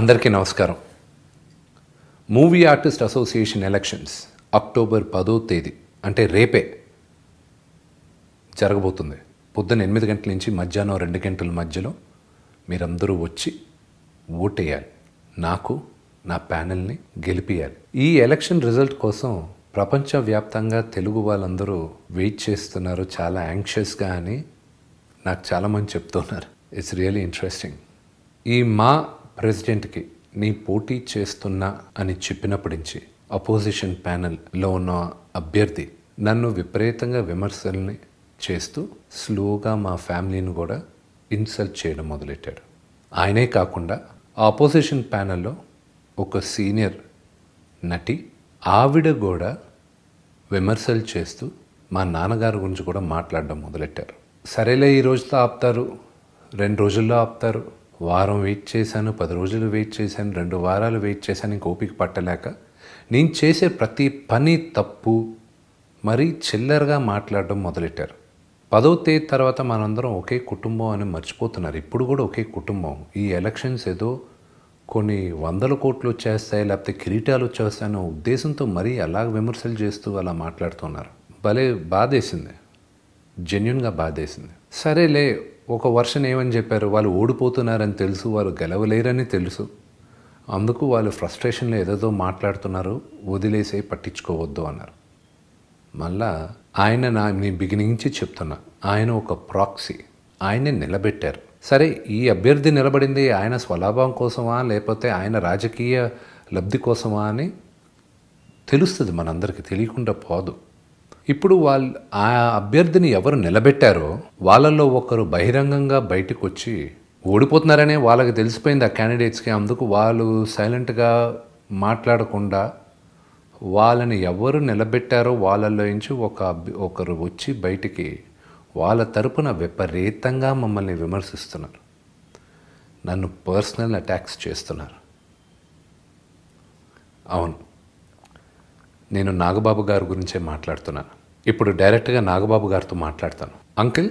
అందరికీ నమస్కారం movie artist association elections October పదో తేదీ అంటే రేపే జరగబోతుంది పొద్దున్న ఎనిమిది గంటల నుంచి మధ్యాహ్నం రెండు గంటల మధ్యలో మీరందరూ వచ్చి ఓటేయాలి నాకు నా ప్యానెల్ని గెలిపియాలి ఈ ఎలక్షన్ రిజల్ట్ కోసం ప్రపంచవ్యాప్తంగా తెలుగు వాళ్ళందరూ వెయిట్ చేస్తున్నారు చాలా యాంగ్షియస్గా అని నాకు చాలామంది చెప్తున్నారు ఇట్స్ రియలీ ఇంట్రెస్టింగ్ ఈ మా ప్రెసిడెంట్కి నీ పోటీ చేస్తున్నా అని చెప్పినప్పటి నుంచి అపోజిషన్ ప్యానెల్లో ఉన్న అభ్యర్థి నన్ను విపరీతంగా విమర్శల్ని చేస్తూ స్లోగా మా ఫ్యామిలీని కూడా ఇన్సల్ట్ చేయడం మొదలెట్టాడు ఆయనే కాకుండా ఆపోజిషన్ ప్యానెల్లో ఒక సీనియర్ నటి ఆవిడ కూడా విమర్శలు చేస్తూ మా నాన్నగారి గురించి కూడా మాట్లాడడం మొదలెట్టారు సరేలే ఈ రోజుతో ఆపుతారు రెండు రోజుల్లో ఆపుతారు వారం వెయిట్ చేశాను పది రోజులు వెయిట్ చేశాను రెండు వారాలు వెయిట్ చేశాను ఇంక ఓపిక పట్టలేక నేను చేసే ప్రతి పని తప్పు మరీ చిల్లరగా మాట్లాడడం మొదలెట్టారు పదో తేదీ తర్వాత మనందరం ఒకే కుటుంబం అని మర్చిపోతున్నారు ఇప్పుడు కూడా ఒకే కుటుంబం ఈ ఎలక్షన్స్ ఏదో కొన్ని వందల కోట్లు వచ్చేస్తాయి లేకపోతే కిరీటాలు వచ్చేస్తాయనే ఉద్దేశంతో మరీ అలా విమర్శలు చేస్తూ అలా మాట్లాడుతున్నారు భలే బాధేసింది జెన్యున్గా బాధేసింది సరేలే ఒక వర్షన్ ఏమని చెప్పారు వాళ్ళు ఓడిపోతున్నారని తెలుసు వాళ్ళు గెలవలేరని తెలుసు అందుకు వాళ్ళు ఫ్రస్ట్రేషన్లో ఏదేదో మాట్లాడుతున్నారు వదిలేసే పట్టించుకోవద్దు అన్నారు మళ్ళా ఆయన నా నేను బిగినించి చెప్తున్నా ఆయన ఒక ప్రాక్సీ ఆయనే నిలబెట్టారు సరే ఈ అభ్యర్థి నిలబడింది ఆయన స్వలాభం కోసమా లేకపోతే ఆయన రాజకీయ లబ్ధి కోసమా అని తెలుస్తుంది మనందరికీ తెలియకుండా పోదు ఇప్పుడు వాళ్ళు ఆ అభ్యర్థిని ఎవరు నిలబెట్టారో వాళ్ళల్లో ఒకరు బహిరంగంగా బయటకు వచ్చి ఓడిపోతున్నారనే వాళ్ళకి తెలిసిపోయింది ఆ క్యాండిడేట్స్కి అందుకు వాళ్ళు సైలెంట్గా మాట్లాడకుండా వాళ్ళని ఎవరు నిలబెట్టారో వాళ్ళల్లో నుంచి ఒక ఒకరు వచ్చి బయటికి వాళ్ళ తరపున విపరీతంగా మమ్మల్ని విమర్శిస్తున్నారు నన్ను పర్సనల్ అటాక్స్ చేస్తున్నారు అవును నేను నాగబాబు గారి గురించే మాట్లాడుతున్నాను ఇప్పుడు డైరెక్ట్గా నాగబాబు గారితో మాట్లాడతాను అంకిల్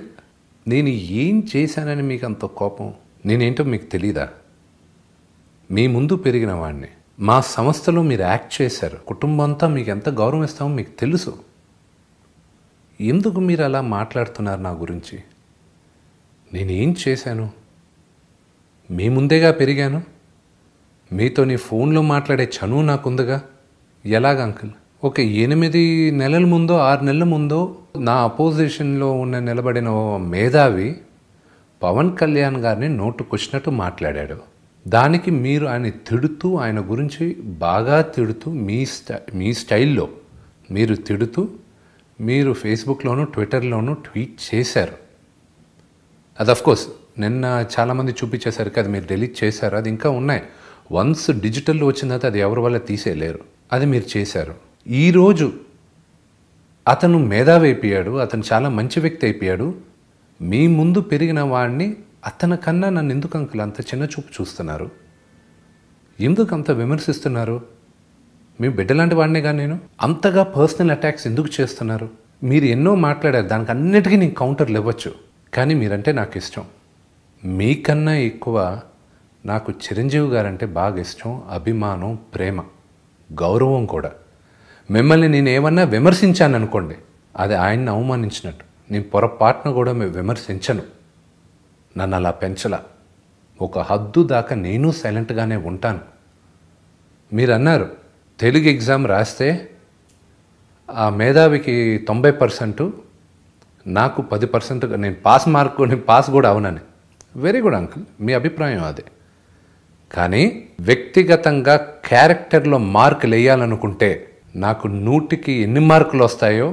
నేను ఏం చేశానని మీకు అంత కోపం నేనేంటో మీకు తెలీదా మీ ముందు పెరిగిన వాడిని మా సంస్థలో మీరు యాక్ట్ చేశారు కుటుంబం అంతా మీకు ఎంత గౌరవం ఇస్తామో మీకు తెలుసు ఎందుకు మీరు అలా మాట్లాడుతున్నారు నా గురించి నేనేం చేశాను మీ ముందేగా పెరిగాను మీతో నీ ఫోన్లో మాట్లాడే చనువు నాకుందిగా ఎలాగ అంకుల్ ఓకే ఎనిమిది నెలల ముందో ఆరు నెలల ముందో నా అపోజిషన్లో ఉన్న నిలబడిన మేధావి పవన్ కళ్యాణ్ గారిని వచ్చినట్టు మాట్లాడాడు దానికి మీరు ఆయన తిడుతూ ఆయన గురించి బాగా తిడుతూ మీ స్టై మీ స్టైల్లో మీరు తిడుతూ మీరు ఫేస్బుక్లోను ట్విట్టర్లోను ట్వీట్ చేశారు అది అఫ్కోర్స్ నిన్న చాలామంది చూపించేసరికి అది మీరు డిలీట్ చేశారు అది ఇంకా ఉన్నాయి వన్స్ డిజిటల్లో వచ్చిన తర్వాత అది ఎవరి వల్ల తీసేయలేరు అది మీరు చేశారు ఈరోజు అతను మేధావి అయిపోయాడు అతను చాలా మంచి వ్యక్తి అయిపోయాడు మీ ముందు పెరిగిన వాడిని అతని కన్నా నన్ను ఎందుకు అంకులు అంత చిన్న చూపు చూస్తున్నారు ఎందుకు అంత విమర్శిస్తున్నారు మీ బిడ్డలాంటి వాడినే కానీ నేను అంతగా పర్సనల్ అటాక్స్ ఎందుకు చేస్తున్నారు మీరు ఎన్నో మాట్లాడారు దానికి అన్నిటికీ నేను కౌంటర్లు ఇవ్వచ్చు కానీ మీరంటే నాకు ఇష్టం మీకన్నా ఎక్కువ నాకు చిరంజీవి గారంటే బాగా ఇష్టం అభిమానం ప్రేమ గౌరవం కూడా మిమ్మల్ని నేను ఏమన్నా విమర్శించాను అనుకోండి అది ఆయన్ని అవమానించినట్టు నేను పొరపాటున కూడా మేము విమర్శించను నన్ను అలా పెంచలా ఒక హద్దు దాకా నేను సైలెంట్గానే ఉంటాను మీరు అన్నారు తెలుగు ఎగ్జామ్ రాస్తే ఆ మేధావికి తొంభై పర్సెంటు నాకు పది పర్సెంట్ నేను పాస్ మార్క్ నేను పాస్ కూడా అవునని వెరీ గుడ్ అంకుల్ మీ అభిప్రాయం అదే కానీ వ్యక్తిగతంగా క్యారెక్టర్లో మార్కులు వేయాలనుకుంటే నాకు నూటికి ఎన్ని మార్కులు వస్తాయో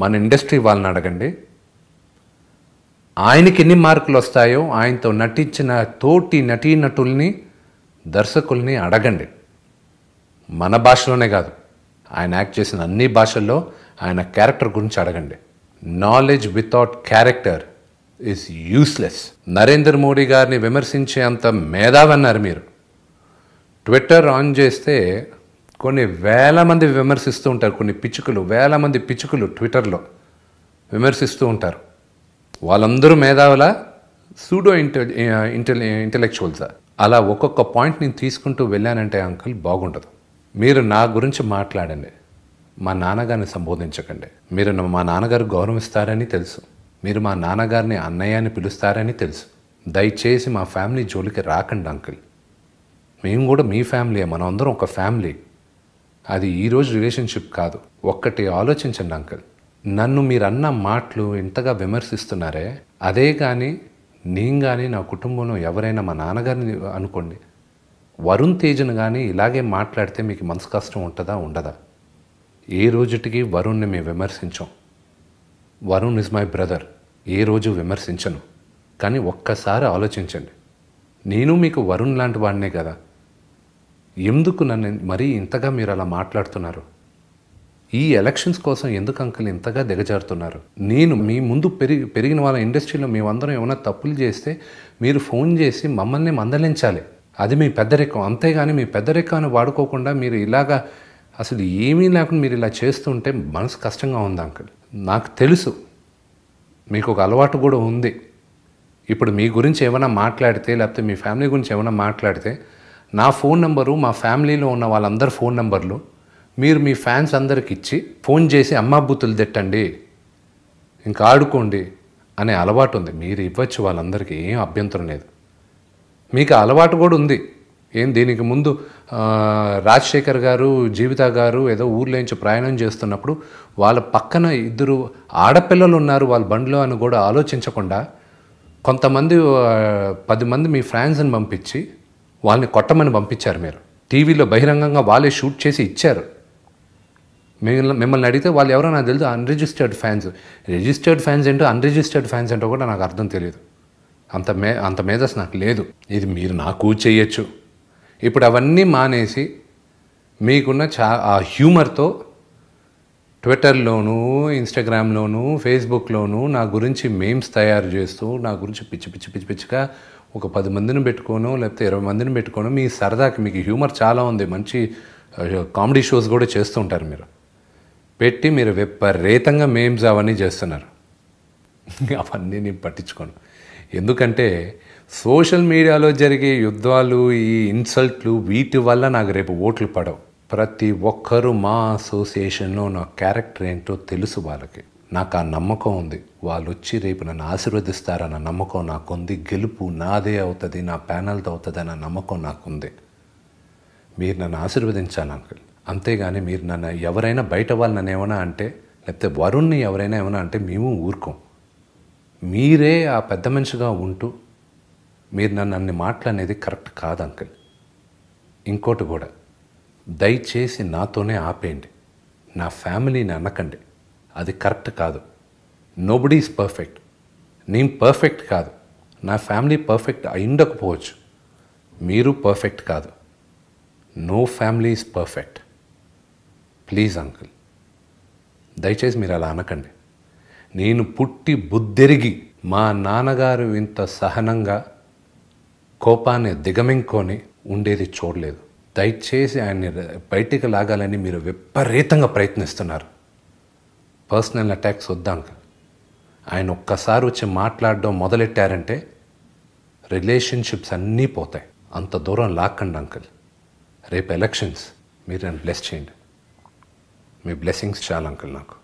మన ఇండస్ట్రీ వాళ్ళని అడగండి ఆయనకి ఎన్ని మార్కులు వస్తాయో ఆయనతో నటించిన తోటి నటీనటుల్ని దర్శకుల్ని అడగండి మన భాషలోనే కాదు ఆయన యాక్ట్ చేసిన అన్ని భాషల్లో ఆయన క్యారెక్టర్ గురించి అడగండి knowledge without character is useless Narendra Modi గారిని విమర్శించే అంత మేధావన్నారు మీరు ట్విట్టర్ ఆన్ చేస్తే కొన్ని వేల మంది విమర్శిస్తూ ఉంటారు కొన్ని పిచ్చుకలు వేల మంది పిచ్చుకులు ట్విట్టర్లో విమర్శిస్తూ ఉంటారు వాళ్ళందరూ మేధావుల సూడో ఇంట ఇంటెలి ఇంటెలెక్చువల్సా అలా ఒక్కొక్క పాయింట్ నేను తీసుకుంటూ వెళ్ళానంటే అంకుల్ బాగుండదు మీరు నా గురించి మాట్లాడండి మా నాన్నగారిని సంబోధించకండి మీరు మా నాన్నగారు గౌరవిస్తారని తెలుసు మీరు మా నాన్నగారిని అన్నయ్య పిలుస్తారని తెలుసు దయచేసి మా ఫ్యామిలీ జోలికి రాకండి అంకుల్ మేము కూడా మీ ఫ్యామిలీ మనం అందరం ఒక ఫ్యామిలీ అది ఈరోజు రిలేషన్షిప్ కాదు ఒక్కటి ఆలోచించండి అంకుల్ నన్ను మీరు అన్న మాటలు ఇంతగా విమర్శిస్తున్నారే అదే కానీ నేను కానీ నా కుటుంబంలో ఎవరైనా మా నాన్నగారిని అనుకోండి వరుణ్ తేజ్ను కానీ ఇలాగే మాట్లాడితే మీకు మనసు కష్టం ఉంటుందా ఉండదా ఏ రోజుటికి వరుణ్ని మేము విమర్శించాం వరుణ్ ఇస్ మై బ్రదర్ ఏ రోజు విమర్శించను కానీ ఒక్కసారి ఆలోచించండి నేను మీకు వరుణ్ లాంటి వాడినే కదా ఎందుకు నన్ను మరీ ఇంతగా మీరు అలా మాట్లాడుతున్నారు ఈ ఎలక్షన్స్ కోసం ఎందుకు అంకలు ఇంతగా దిగజారుతున్నారు నేను మీ ముందు పెరిగి పెరిగిన వాళ్ళ ఇండస్ట్రీలో మేమందరం ఏమైనా తప్పులు చేస్తే మీరు ఫోన్ చేసి మమ్మల్ని మందలించాలి అది మీ పెద్దరికం అంతేగాని మీ పెద్దరికాన్ని వాడుకోకుండా మీరు ఇలాగా అసలు ఏమీ లేకుండా మీరు ఇలా చేస్తుంటే మనసు కష్టంగా ఉంది అంకల్ నాకు తెలుసు మీకు ఒక అలవాటు కూడా ఉంది ఇప్పుడు మీ గురించి ఏమైనా మాట్లాడితే లేకపోతే మీ ఫ్యామిలీ గురించి ఏమైనా మాట్లాడితే నా ఫోన్ నెంబరు మా ఫ్యామిలీలో ఉన్న వాళ్ళందరి ఫోన్ నెంబర్లు మీరు మీ ఫ్యాన్స్ అందరికి ఇచ్చి ఫోన్ చేసి అమ్మా తిట్టండి ఇంకా ఆడుకోండి అనే అలవాటు ఉంది మీరు ఇవ్వచ్చు వాళ్ళందరికీ ఏం అభ్యంతరం లేదు మీకు అలవాటు కూడా ఉంది ఏం దీనికి ముందు రాజశేఖర్ గారు జీవిత గారు ఏదో ఊర్లోంచి ప్రయాణం చేస్తున్నప్పుడు వాళ్ళ పక్కన ఇద్దరు ఆడపిల్లలు ఉన్నారు వాళ్ళ బండిలో అని కూడా ఆలోచించకుండా కొంతమంది పది మంది మీ ఫ్రాన్స్ని పంపించి వాళ్ళని కొట్టమని పంపించారు మీరు టీవీలో బహిరంగంగా వాళ్ళే షూట్ చేసి ఇచ్చారు మిమ్మల్ని మిమ్మల్ని అడిగితే వాళ్ళు ఎవరో నాకు తెలియదు అన్రిజిస్టర్డ్ ఫ్యాన్స్ రిజిస్టర్డ్ ఫ్యాన్స్ ఏంటో అన్రిజిస్టర్డ్ ఫ్యాన్స్ ఏంటో కూడా నాకు అర్థం తెలియదు అంత మే అంత మేధస్ నాకు లేదు ఇది మీరు నాకు చేయొచ్చు ఇప్పుడు అవన్నీ మానేసి మీకున్న చా ఆ హ్యూమర్తో ట్విట్టర్లోనూ ఇన్స్టాగ్రామ్లోను ఫేస్బుక్లోనూ నా గురించి మేమ్స్ తయారు చేస్తూ నా గురించి పిచ్చి పిచ్చి పిచ్చి పిచ్చిగా ఒక పది మందిని పెట్టుకోను లేకపోతే ఇరవై మందిని పెట్టుకోను మీ సరదాకి మీకు హ్యూమర్ చాలా ఉంది మంచి కామెడీ షోస్ కూడా చేస్తుంటారు మీరు పెట్టి మీరు విపరీతంగా మేమ్స్ అవన్నీ చేస్తున్నారు అవన్నీ నేను పట్టించుకోను ఎందుకంటే సోషల్ మీడియాలో జరిగే యుద్ధాలు ఈ ఇన్సల్ట్లు వీటి వల్ల నాకు రేపు ఓట్లు పడవు ప్రతి ఒక్కరూ మా అసోసియేషన్లో నా క్యారెక్టర్ ఏంటో తెలుసు వాళ్ళకి నాకు ఆ నమ్మకం ఉంది వాళ్ళు వచ్చి రేపు నన్ను ఆశీర్వదిస్తారన్న నమ్మకం నాకుంది గెలుపు నాదే అవుతుంది నా ప్యానల్తో అవుతుంది అన్న నమ్మకం నాకుంది మీరు నన్ను ఆశీర్వదించాను అంకుల్ అంతేగాని మీరు నన్ను ఎవరైనా బయట వాళ్ళు నన్ను ఏమైనా అంటే లేకపోతే వరుణ్ని ఎవరైనా ఏమైనా అంటే మేము ఊరుకోం మీరే ఆ పెద్ద మనిషిగా ఉంటూ మీరు నన్ను అన్ని అనేది కరెక్ట్ కాదు అంకుల్ ఇంకోటి కూడా దయచేసి నాతోనే ఆపేయండి నా ఫ్యామిలీని అనకండి అది కరెక్ట్ కాదు నోబడీ ఈజ్ పర్ఫెక్ట్ నేను పర్ఫెక్ట్ కాదు నా ఫ్యామిలీ పర్ఫెక్ట్ అయిండకపోవచ్చు మీరు పర్ఫెక్ట్ కాదు no family is perfect please uncle దయచేసి మీరు అలా అనకండి నేను పుట్టి బుద్ధెరిగి మా నాన్నగారు ఇంత సహనంగా కోపాన్ని దిగమింకొని ఉండేది చూడలేదు దయచేసి ఆయన్ని బయటికి లాగాలని మీరు విపరీతంగా ప్రయత్నిస్తున్నారు పర్సనల్ అటాక్స్ వద్దాంక ఆయన ఒక్కసారి వచ్చి మాట్లాడడం మొదలెట్టారంటే రిలేషన్షిప్స్ అన్నీ పోతాయి అంత దూరం లాక్కండి అంకల్ రేపు ఎలక్షన్స్ మీరు నన్ను బ్లెస్ చేయండి మీ బ్లెస్సింగ్స్ చాలా అంకల్ నాకు